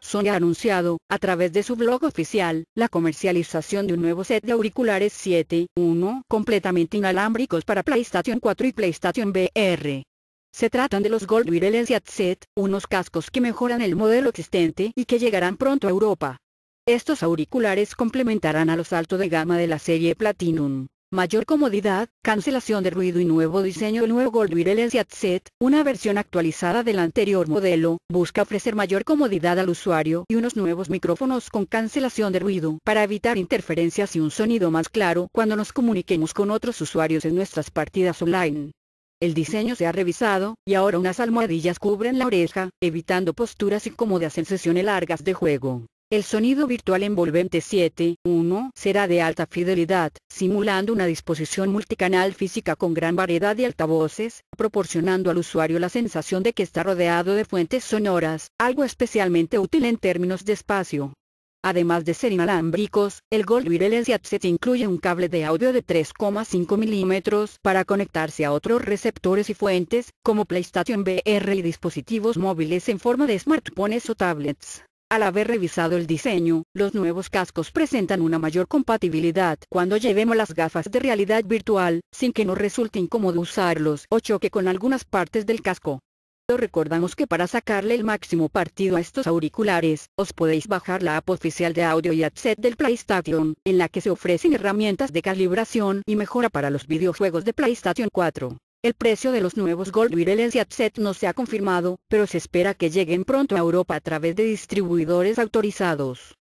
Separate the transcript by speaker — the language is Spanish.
Speaker 1: Sony ha anunciado, a través de su blog oficial, la comercialización de un nuevo set de auriculares 7.1 completamente inalámbricos para PlayStation 4 y PlayStation VR. Se tratan de los Gold Wireless Set, unos cascos que mejoran el modelo existente y que llegarán pronto a Europa. Estos auriculares complementarán a los altos de gama de la serie Platinum. Mayor comodidad, cancelación de ruido y nuevo diseño El nuevo Gold Wireless Headset, una versión actualizada del anterior modelo, busca ofrecer mayor comodidad al usuario y unos nuevos micrófonos con cancelación de ruido para evitar interferencias y un sonido más claro cuando nos comuniquemos con otros usuarios en nuestras partidas online. El diseño se ha revisado, y ahora unas almohadillas cubren la oreja, evitando posturas incómodas en sesiones largas de juego. El sonido virtual envolvente 7.1 será de alta fidelidad, simulando una disposición multicanal física con gran variedad de altavoces, proporcionando al usuario la sensación de que está rodeado de fuentes sonoras, algo especialmente útil en términos de espacio. Además de ser inalámbricos, el Goldwire Wireless Set incluye un cable de audio de 3,5 milímetros para conectarse a otros receptores y fuentes, como PlayStation VR y dispositivos móviles en forma de smartphones o tablets. Al haber revisado el diseño, los nuevos cascos presentan una mayor compatibilidad cuando llevemos las gafas de realidad virtual, sin que nos resulte incómodo usarlos o choque con algunas partes del casco. Recordamos que para sacarle el máximo partido a estos auriculares, os podéis bajar la app oficial de audio y adset del PlayStation, en la que se ofrecen herramientas de calibración y mejora para los videojuegos de PlayStation 4. El precio de los nuevos Gold Lens y no se ha confirmado, pero se espera que lleguen pronto a Europa a través de distribuidores autorizados.